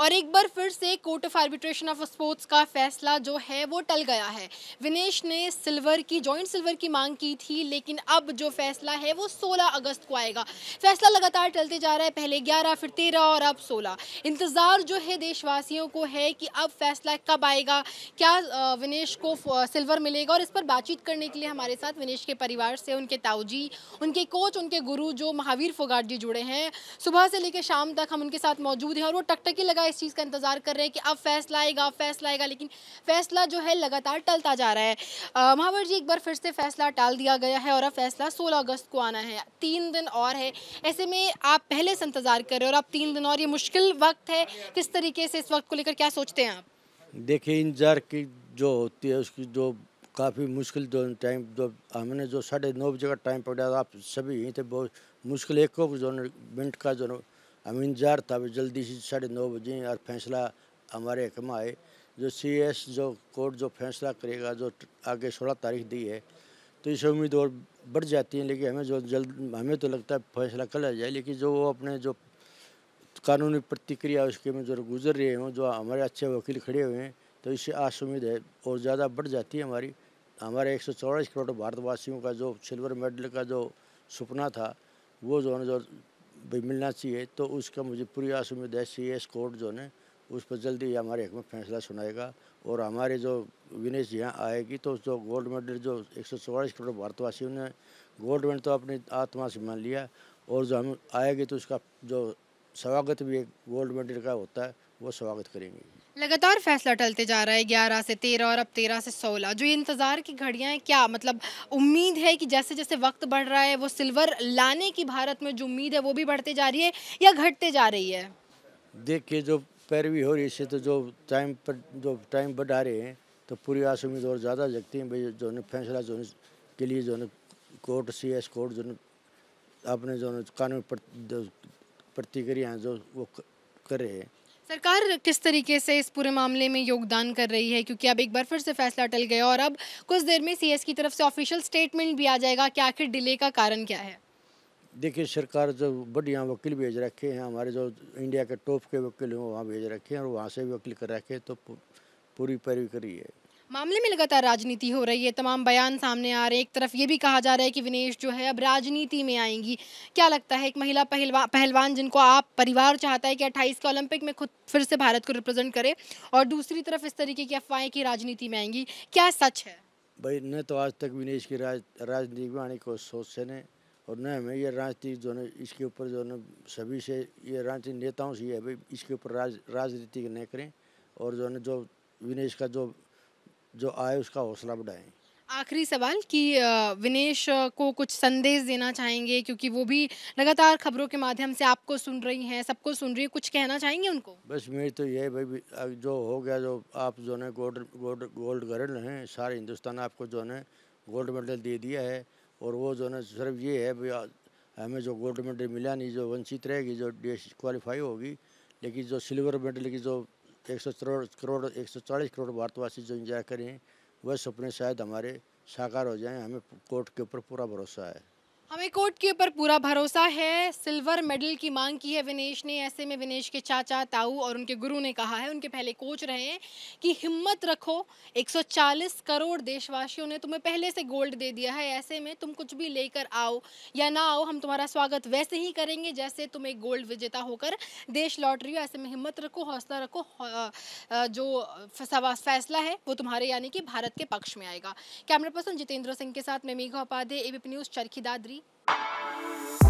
और एक बार फिर से Court of Arbitration of Sports का फैसला जो है वो टल गया है विनेश ने सिल्वर की जॉइंट सिल्वर की मांग की थी लेकिन अब जो फैसला है वो 16 अगस्त को आएगा फैसला लगातार टलते जा रहा है पहले 11 फिर 13 और अब 16 इंतज़ार जो है देशवासियों को है कि अब फैसला कब आएगा क्या विनेश को सिल्वर मिलेगा और इस पर बातचीत करने के लिए हमारे साथ विनेश के परिवार से उनके ताऊजी उनके कोच उनके गुरु जो महावीर फोगाट जी जुड़े हैं सुबह से लेकर शाम तक हम उनके साथ मौजूद हैं और वो टकटकी लगा लगातार इस चीज़ का इंतज़ार कर रहे हैं कि अब फैसला आएगा अब फैसला आएगा लेकिन फैसला जो है लगातार टलता जा रहा है महावर जी एक बार फिर से फैसला टाल दिया गया है और अब फैसला सोलह अगस्त को आना है तीन दिन और है ऐसे में आप पहले से इंतज़ार कर रहे हो और अब तीन दिन और ये मुश्किल वक्त है किस तरीके से इस वक्त को लेकर क्या सोचते हैं आप देखिए इंतजार की जो होती है उसकी जो काफ़ी मुश्किल जो टाइम जो हमने जो साढ़े नौ बजे का टाइम पड़ा आप सभी यहीं थे बहुत मुश्किल एक मिनट का जो हम इंतजार था जल्दी से साढ़े नौ बजे और फैसला हमारे हकम आए जो सी एस जो कोर्ट जो फैसला करेगा जो आगे सोलह तारीख दी है तो इसे उम्मीद और बढ़ जाती है लेकिन हमें जो जल्द हमें तो लगता है फैसला कल आ जाए लेकिन जो वो अपने जो कानूनी प्रतिक्रिया उसके में जो गुजर रहे हों जो हमारे अच्छे वकील खड़े हुए हैं तो इससे आश उम्मीद है और ज़्यादा बढ़ जाती है हमारी हमारे एक सौ चौरास करोड़ भारतवासियों का जो सिल्वर मेडल का जो सपना था वो जो है जो भी मिलना चाहिए तो उसका मुझे पूरी आस उम्मीद है सी एस कोर्ट जो है उस पर जल्दी ही हमारे हक में फैसला सुनाएगा और हमारे जो विनेश यहाँ आएगी तो जो गोल्ड मेडल जो एक सौ चौवालीस करोड़ भारतवासियों ने गोल्ड मेडल तो अपनी आत्मा से मान लिया और जो हम आएगी तो उसका जो स्वागत भी एक गोल्ड मेडल का होता है वो स्वागत करेंगे लगातार फैसला टलते जा रहा है ग्यारह से तेरह और अब तेरह से सोलह जो इंतज़ार की घड़ियाँ हैं क्या मतलब उम्मीद है कि जैसे जैसे वक्त बढ़ रहा है वो सिल्वर लाने की भारत में जो उम्मीद है वो भी बढ़ते जा रही है या घटते जा रही है देखिए जो पैरवी हो रही है इससे तो जो टाइम पर जो टाइम बढ़ा रहे हैं तो पूरी आस उम्मीद और ज़्यादा लगती है भाई जो फैसला जो के लिए जो कोर्ट सी एस कोर्ट जो अपने जो कानून प्रतिक्रिया जो वो कर रहे हैं सरकार किस तरीके से इस पूरे मामले में योगदान कर रही है क्योंकि अब एक बार फिर से फैसला टल गया और अब कुछ देर में सीएस की तरफ से ऑफिशियल स्टेटमेंट भी आ जाएगा कि आखिर डिले का कारण क्या है देखिए सरकार जो बढ़िया वकील भेज रखे हैं हमारे जो इंडिया के टॉप के वकील हैं वहाँ भेज रखे हैं और वहाँ से भी वकील कर रखे हैं तो पूरी पैरवी करी है मामले में लगातार राजनीति हो रही है तमाम बयान सामने आ रहे हैं एक तरफ ये भी कहा जा रहा है कि विनेश जो है अब राजनीति में आएंगी क्या लगता है एक महिला पहलवा पहलवान जिनको आप परिवार चाहता है कि अट्ठाईस के ओलंपिक में खुद फिर से भारत को रिप्रेजेंट करे और दूसरी तरफ इस तरीके की अफवाहें की राजनीति में आएंगी क्या सच है भाई न तो आज तक विनेश की राज राजनीति में आने को से ने और न हमें ये राजनीति जो है इसके ऊपर जो है सभी से ये राजनीतिक नेताओं से ये भाई इसके ऊपर राज राजनीति न करें और जो है जो विनेश का जो जो आए उसका हौसला बढ़ाएं आखिरी सवाल कि विनेश को कुछ संदेश देना चाहेंगे क्योंकि वो भी लगातार खबरों के माध्यम से आपको सुन रही हैं सबको सुन रही है कुछ कहना चाहेंगे उनको बस मेरी तो यही भाई जो हो गया जो आप जो है गोल्ड गोल्ड गोल्ड गर्ल हैं सारे हिंदुस्तान आपको जो है गोल्ड मेडल दे दिया है और वो जो है सिर्फ ये है भाई हमें जो गोल्ड मेडल मिला नहीं जो वंचित रहेगी जो डिस्कालीफाई होगी लेकिन जो सिल्वर मेडल की जो एक सौ करोड़ एक सौ चालीस करोड़ भारतवासी जो इंजॉय करें वह सपने शायद हमारे साकार हो जाएं हमें कोर्ट के ऊपर पूरा भरोसा है हमें कोर्ट के ऊपर पूरा भरोसा है सिल्वर मेडल की मांग की है विनेश ने ऐसे में विनेश के चाचा ताऊ और उनके गुरु ने कहा है उनके पहले कोच रहे हैं कि हिम्मत रखो 140 करोड़ देशवासियों ने तुम्हें पहले से गोल्ड दे दिया है ऐसे में तुम कुछ भी लेकर आओ या ना आओ हम तुम्हारा स्वागत वैसे ही करेंगे जैसे तुम एक गोल्ड विजेता होकर देश लौट रही हो ऐसे में हिम्मत रखो हौसला रखो जो फैसला है वो तुम्हारे यानी कि भारत के पक्ष में आएगा कैमरा पर्सन जितेंद्र सिंह के साथ मैं मेघा उपाध्याय एबीपी न्यूज़ चरखी दादरी